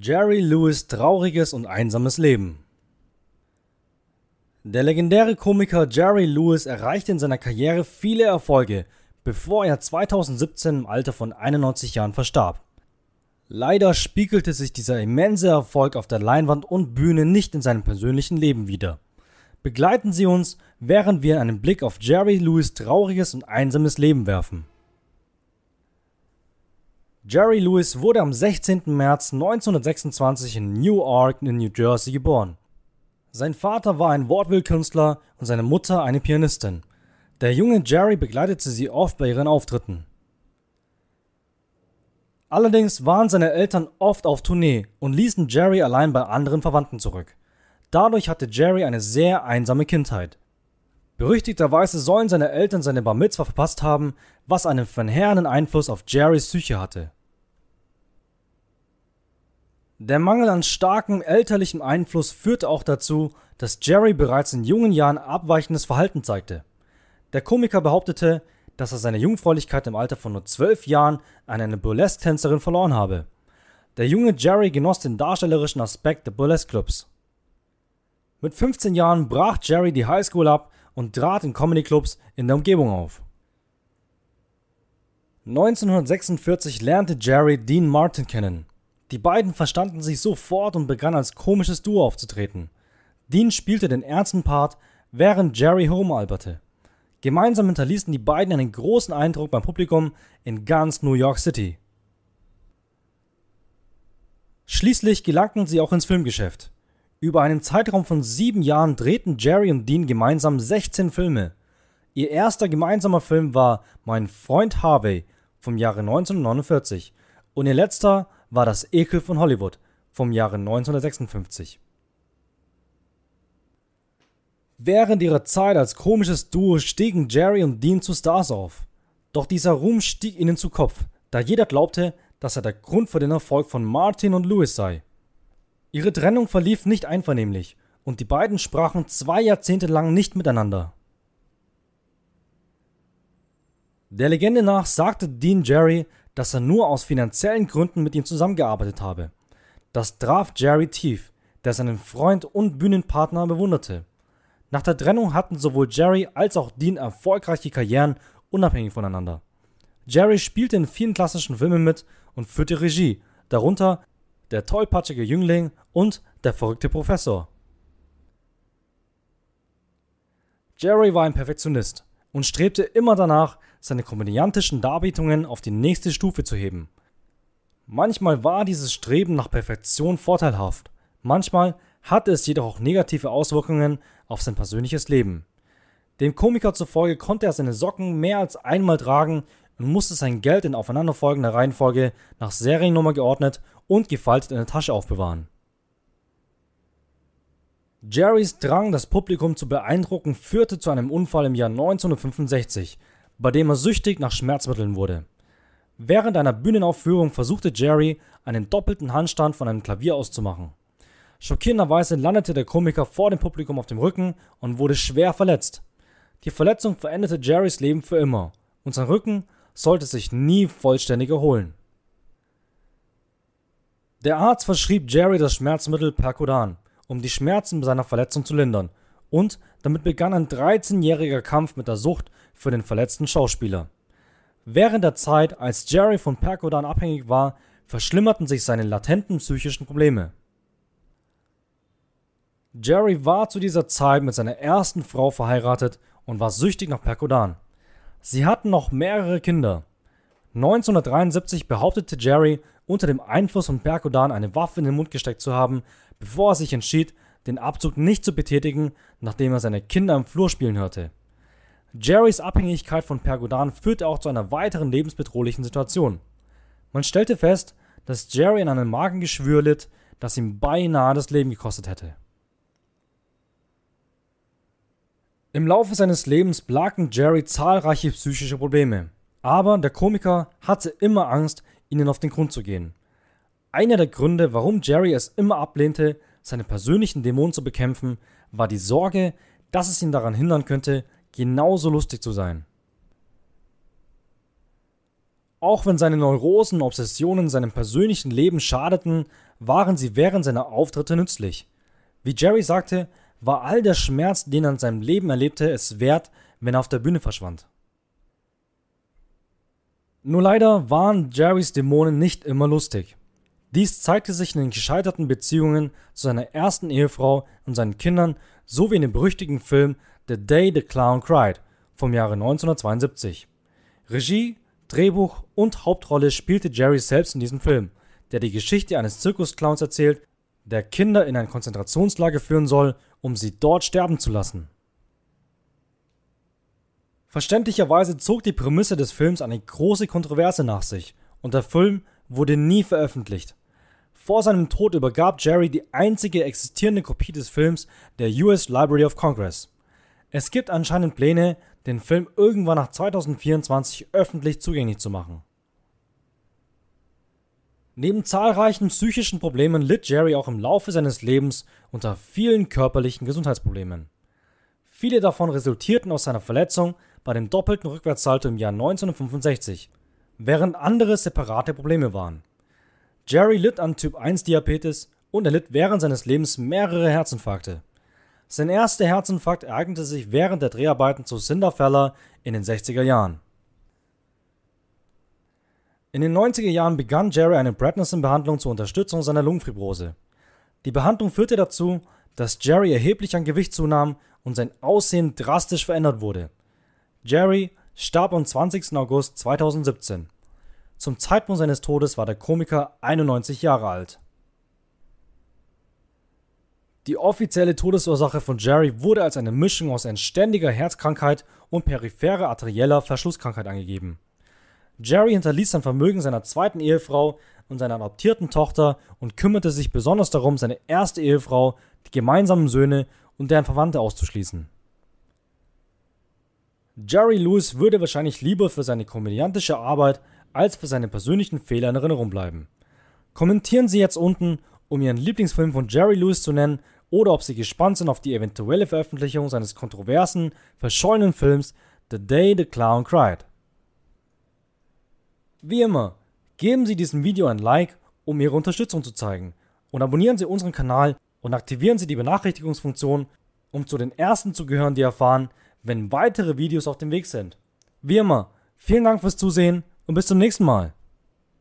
Jerry Lewis trauriges und einsames Leben. Der legendäre Komiker Jerry Lewis erreichte in seiner Karriere viele Erfolge, bevor er 2017 im Alter von 91 Jahren verstarb. Leider spiegelte sich dieser immense Erfolg auf der Leinwand und Bühne nicht in seinem persönlichen Leben wider. Begleiten Sie uns, während wir einen Blick auf Jerry Lewis trauriges und einsames Leben werfen. Jerry Lewis wurde am 16. März 1926 in Newark in New Jersey geboren. Sein Vater war ein Wortwillkünstler und seine Mutter eine Pianistin. Der junge Jerry begleitete sie oft bei ihren Auftritten. Allerdings waren seine Eltern oft auf Tournee und ließen Jerry allein bei anderen Verwandten zurück. Dadurch hatte Jerry eine sehr einsame Kindheit. Berüchtigterweise sollen seine Eltern seine Bar Mitzvah verpasst haben, was einen verheerenden Einfluss auf Jerrys Psyche hatte. Der Mangel an starkem elterlichem Einfluss führte auch dazu, dass Jerry bereits in jungen Jahren abweichendes Verhalten zeigte. Der Komiker behauptete, dass er seine Jungfräulichkeit im Alter von nur zwölf Jahren an eine Burlesque-Tänzerin verloren habe. Der junge Jerry genoss den darstellerischen Aspekt der Burlesque-Clubs. Mit 15 Jahren brach Jerry die Highschool ab und trat in Comedy-Clubs in der Umgebung auf. 1946 lernte Jerry Dean Martin kennen. Die beiden verstanden sich sofort und begannen als komisches Duo aufzutreten. Dean spielte den ernsten Part, während Jerry herumalberte. Gemeinsam hinterließen die beiden einen großen Eindruck beim Publikum in ganz New York City. Schließlich gelangten sie auch ins Filmgeschäft. Über einen Zeitraum von sieben Jahren drehten Jerry und Dean gemeinsam 16 Filme. Ihr erster gemeinsamer Film war Mein Freund Harvey vom Jahre 1949 und ihr letzter war Das Ekel von Hollywood vom Jahre 1956. Während ihrer Zeit als komisches Duo stiegen Jerry und Dean zu Stars auf. Doch dieser Ruhm stieg ihnen zu Kopf, da jeder glaubte, dass er der Grund für den Erfolg von Martin und Louis sei. Ihre Trennung verlief nicht einvernehmlich und die beiden sprachen zwei Jahrzehnte lang nicht miteinander. Der Legende nach sagte Dean Jerry, dass er nur aus finanziellen Gründen mit ihm zusammengearbeitet habe. Das traf Jerry tief, der seinen Freund und Bühnenpartner bewunderte. Nach der Trennung hatten sowohl Jerry als auch Dean erfolgreiche Karrieren unabhängig voneinander. Jerry spielte in vielen klassischen Filmen mit und führte Regie, darunter der tollpatschige Jüngling und der verrückte Professor. Jerry war ein Perfektionist und strebte immer danach, seine komödiantischen Darbietungen auf die nächste Stufe zu heben. Manchmal war dieses Streben nach Perfektion vorteilhaft, manchmal hatte es jedoch auch negative Auswirkungen auf sein persönliches Leben. Dem Komiker zufolge konnte er seine Socken mehr als einmal tragen und musste sein Geld in aufeinanderfolgender Reihenfolge nach Seriennummer geordnet und gefaltet in der Tasche aufbewahren. Jerrys Drang, das Publikum zu beeindrucken, führte zu einem Unfall im Jahr 1965, bei dem er süchtig nach Schmerzmitteln wurde. Während einer Bühnenaufführung versuchte Jerry, einen doppelten Handstand von einem Klavier auszumachen. Schockierenderweise landete der Komiker vor dem Publikum auf dem Rücken und wurde schwer verletzt. Die Verletzung veränderte Jerrys Leben für immer und sein Rücken sollte sich nie vollständig erholen. Der Arzt verschrieb Jerry das Schmerzmittel Percodan, um die Schmerzen seiner Verletzung zu lindern. Und damit begann ein 13-jähriger Kampf mit der Sucht für den verletzten Schauspieler. Während der Zeit, als Jerry von Percodan abhängig war, verschlimmerten sich seine latenten psychischen Probleme. Jerry war zu dieser Zeit mit seiner ersten Frau verheiratet und war süchtig nach Percodan. Sie hatten noch mehrere Kinder. 1973 behauptete Jerry, unter dem Einfluss von Perkodan eine Waffe in den Mund gesteckt zu haben, bevor er sich entschied, den Abzug nicht zu betätigen, nachdem er seine Kinder im Flur spielen hörte. Jerrys Abhängigkeit von Pergodan führte auch zu einer weiteren lebensbedrohlichen Situation. Man stellte fest, dass Jerry an einem Magengeschwür litt, das ihm beinahe das Leben gekostet hätte. Im Laufe seines Lebens plagten Jerry zahlreiche psychische Probleme, aber der Komiker hatte immer Angst, ihnen auf den Grund zu gehen. Einer der Gründe, warum Jerry es immer ablehnte, seine persönlichen Dämonen zu bekämpfen, war die Sorge, dass es ihn daran hindern könnte, genauso lustig zu sein. Auch wenn seine Neurosen und Obsessionen seinem persönlichen Leben schadeten, waren sie während seiner Auftritte nützlich. Wie Jerry sagte, war all der Schmerz, den er in seinem Leben erlebte, es wert, wenn er auf der Bühne verschwand. Nur leider waren Jerrys Dämonen nicht immer lustig. Dies zeigte sich in den gescheiterten Beziehungen zu seiner ersten Ehefrau und seinen Kindern sowie in dem berüchtigten Film The Day the Clown Cried vom Jahre 1972. Regie, Drehbuch und Hauptrolle spielte Jerry selbst in diesem Film, der die Geschichte eines Zirkusclowns erzählt, der Kinder in ein Konzentrationslager führen soll, um sie dort sterben zu lassen. Verständlicherweise zog die Prämisse des Films eine große Kontroverse nach sich und der Film wurde nie veröffentlicht. Vor seinem Tod übergab Jerry die einzige existierende Kopie des Films der US Library of Congress. Es gibt anscheinend Pläne, den Film irgendwann nach 2024 öffentlich zugänglich zu machen. Neben zahlreichen psychischen Problemen litt Jerry auch im Laufe seines Lebens unter vielen körperlichen Gesundheitsproblemen. Viele davon resultierten aus seiner Verletzung, bei dem doppelten Rückwärtssalto im Jahr 1965, während andere separate Probleme waren. Jerry litt an Typ-1-Diabetes und erlitt während seines Lebens mehrere Herzinfarkte. Sein erster Herzinfarkt ereignete sich während der Dreharbeiten zu Cinderfella in den 60er Jahren. In den 90er Jahren begann Jerry eine Prednison-Behandlung zur Unterstützung seiner Lungenfibrose. Die Behandlung führte dazu, dass Jerry erheblich an Gewicht zunahm und sein Aussehen drastisch verändert wurde, Jerry starb am 20. August 2017. Zum Zeitpunkt seines Todes war der Komiker 91 Jahre alt. Die offizielle Todesursache von Jerry wurde als eine Mischung aus entständiger Herzkrankheit und peripherer arterieller Verschlusskrankheit angegeben. Jerry hinterließ sein Vermögen seiner zweiten Ehefrau und seiner adoptierten Tochter und kümmerte sich besonders darum, seine erste Ehefrau, die gemeinsamen Söhne und deren Verwandte auszuschließen. Jerry Lewis würde wahrscheinlich lieber für seine komödiantische Arbeit als für seine persönlichen Fehler in Erinnerung bleiben. Kommentieren Sie jetzt unten, um Ihren Lieblingsfilm von Jerry Lewis zu nennen oder ob Sie gespannt sind auf die eventuelle Veröffentlichung seines kontroversen, verschollenen Films The Day the Clown Cried. Wie immer, geben Sie diesem Video ein Like, um Ihre Unterstützung zu zeigen und abonnieren Sie unseren Kanal und aktivieren Sie die Benachrichtigungsfunktion, um zu den Ersten zu gehören, die erfahren, wenn weitere Videos auf dem Weg sind. Wie immer, vielen Dank fürs Zusehen und bis zum nächsten Mal.